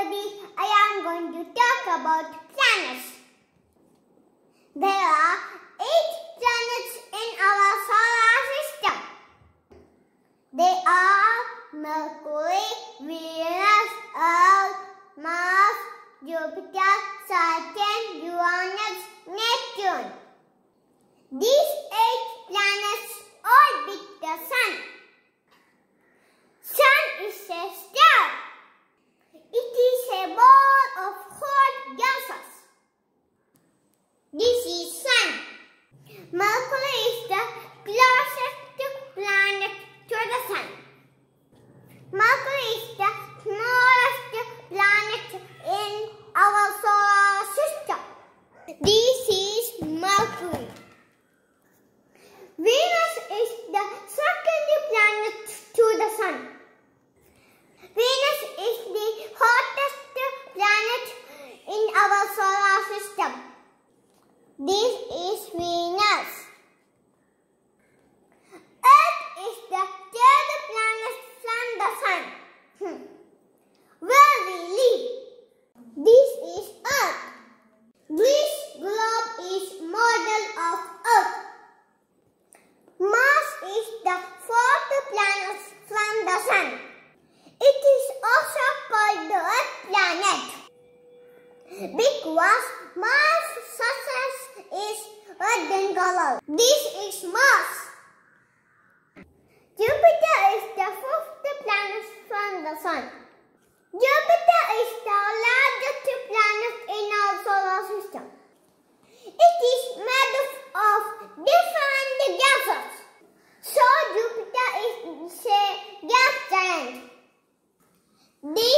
everybody, I am going to talk about planets. There are 8 planets in our solar system. They are Mercury, Venus, Earth, Mars, Jupiter, Saturn, This is Venus. Earth is the third planet from the sun. Hmm. Where we live. This is Earth. This globe is model of Earth. Mars is the fourth planet from the sun. It is also called the Earth planet because Mars success is red in color. This is Mars. Jupiter is the fourth planet from the Sun. Jupiter is the largest planet in our solar system. It is made of different gases. So Jupiter is a gas giant. This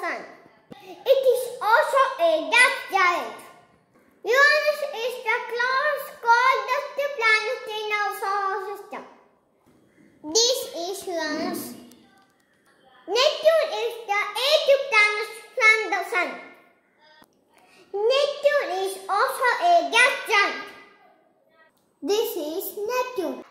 Sun. It is also a gas giant. Uranus is the closest coldest planet in our solar system. This is Uranus. Neptune is the eighth planet from the Sun. Neptune is also a gas giant. This is Neptune.